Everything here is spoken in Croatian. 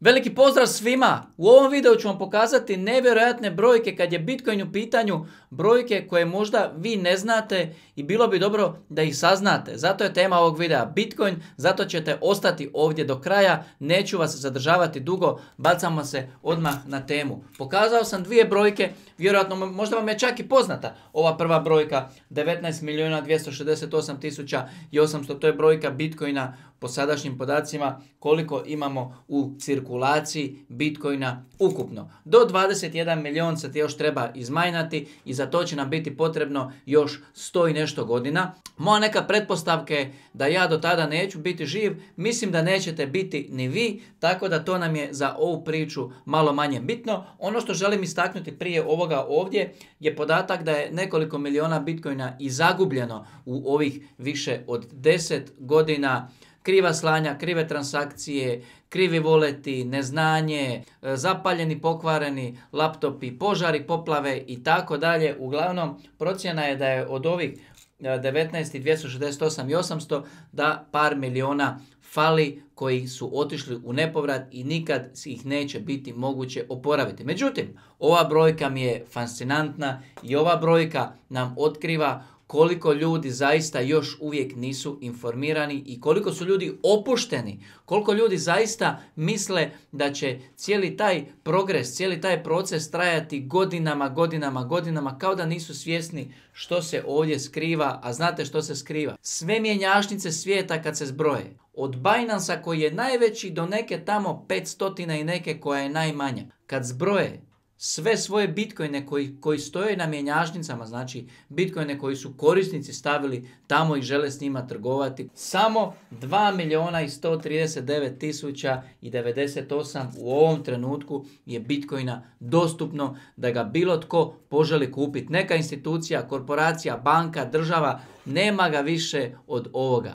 Veliki pozdrav svima! U ovom videu ću vam pokazati nevjerojatne brojke kad je Bitcoin u pitanju, brojke koje možda vi ne znate i bilo bi dobro da ih saznate. Zato je tema ovog videa Bitcoin, zato ćete ostati ovdje do kraja, neću vas zadržavati dugo, bacamo se odmah na temu. Pokazao sam dvije brojke, vjerojatno možda vam je čak i poznata ova prva brojka 19.268.800, to je brojka Bitcoina po sadašnjim podacima koliko imamo u cirkulaciji Bitcoina ukupno. Do 21 milijon se još treba izmajnati i za to će nam biti potrebno još sto i nešto godina. Moja neka pretpostavka je da ja do tada neću biti živ, mislim da nećete biti ni vi, tako da to nam je za ovu priču malo manje bitno. Ono što želim istaknuti prije ovoga ovdje je podatak da je nekoliko miliona Bitcoina i zagubljeno u ovih više od 10 godina kriva slanja, krive transakcije, krivi voleti, neznanje, e, zapaljeni, pokvareni laptopi, požari, poplave i tako dalje. Uglavnom, procjena je da je od ovih 19 e, 268 i 800 da par miliona fali koji su otišli u nepovrat i nikad ih neće biti moguće oporaviti. Međutim, ova brojka mi je fascinantna i ova brojka nam otkriva koliko ljudi zaista još uvijek nisu informirani i koliko su ljudi opušteni, koliko ljudi zaista misle da će cijeli taj progres, cijeli taj proces trajati godinama, godinama, godinama, kao da nisu svjesni što se ovdje skriva, a znate što se skriva. Sve mjenjašnice svijeta kad se zbroje, od Binance koji je najveći do neke tamo 500 i neke koja je najmanja. Kad zbroje sve svoje bitcoine koji, koji stoje na mjenjačnicama, znači bitcoine koji su korisnici stavili tamo i žele s njima trgovati. Samo 2 i 139 tisuća u ovom trenutku je bitcoina dostupno da ga bilo tko poželi kupiti. Neka institucija, korporacija, banka, država, nema ga više od ovoga.